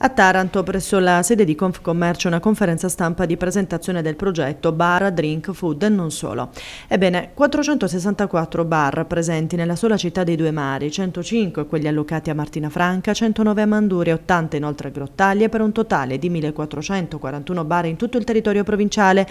A Taranto, presso la sede di Confcommercio, una conferenza stampa di presentazione del progetto Bar, Drink, Food e non solo. Ebbene, 464 bar presenti nella sola città dei Due Mari, 105 quelli allocati a Martina Franca, 109 a Manduri, 80 inoltre a Grottaglie, per un totale di 1441 bar in tutto il territorio provinciale,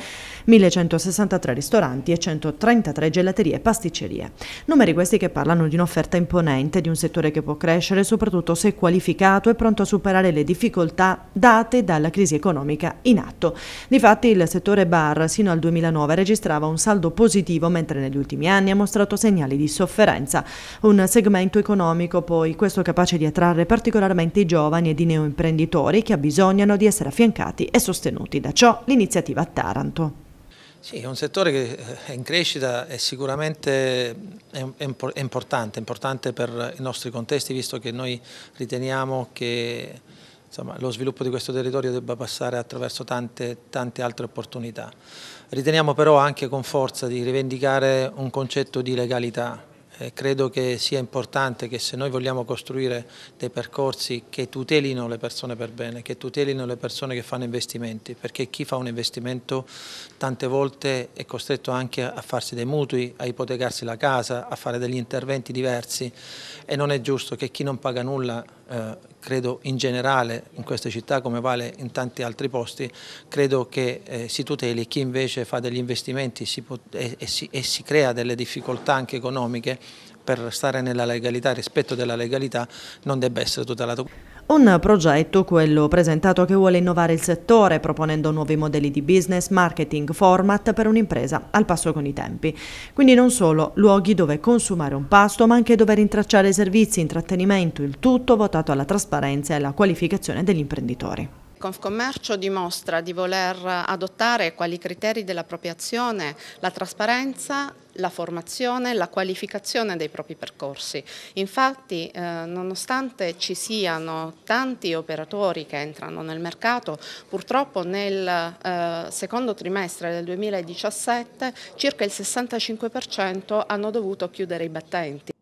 1163 ristoranti e 133 gelaterie e pasticcerie. Numeri questi che parlano di un'offerta imponente, di un settore che può crescere soprattutto se qualificato e pronto a superare le difficoltà difficoltà date dalla crisi economica in atto. Difatti il settore bar sino al 2009 registrava un saldo positivo mentre negli ultimi anni ha mostrato segnali di sofferenza. Un segmento economico poi questo capace di attrarre particolarmente i giovani e i neoimprenditori che abbisognano di essere affiancati e sostenuti. Da ciò l'iniziativa Taranto. Sì, è un settore che eh, è in crescita e sicuramente è importante, importante per i nostri contesti visto che noi riteniamo che insomma, lo sviluppo di questo territorio debba passare attraverso tante, tante altre opportunità. Riteniamo però anche con forza di rivendicare un concetto di legalità, eh, credo che sia importante che se noi vogliamo costruire dei percorsi che tutelino le persone per bene, che tutelino le persone che fanno investimenti, perché chi fa un investimento tante volte è costretto anche a farsi dei mutui, a ipotecarsi la casa, a fare degli interventi diversi e non è giusto che chi non paga nulla eh, credo in generale in queste città come vale in tanti altri posti, credo che eh, si tuteli chi invece fa degli investimenti si e, e, si, e si crea delle difficoltà anche economiche per stare nella legalità, rispetto della legalità, non debba essere tutelato. Un progetto, quello presentato, che vuole innovare il settore proponendo nuovi modelli di business, marketing, format per un'impresa al passo con i tempi. Quindi non solo luoghi dove consumare un pasto, ma anche dove rintracciare servizi, intrattenimento, il tutto votato alla trasparenza e alla qualificazione degli imprenditori. Confcommercio dimostra di voler adottare quali criteri dell'appropriazione la trasparenza la formazione, la qualificazione dei propri percorsi. Infatti, eh, nonostante ci siano tanti operatori che entrano nel mercato, purtroppo nel eh, secondo trimestre del 2017 circa il 65% hanno dovuto chiudere i battenti.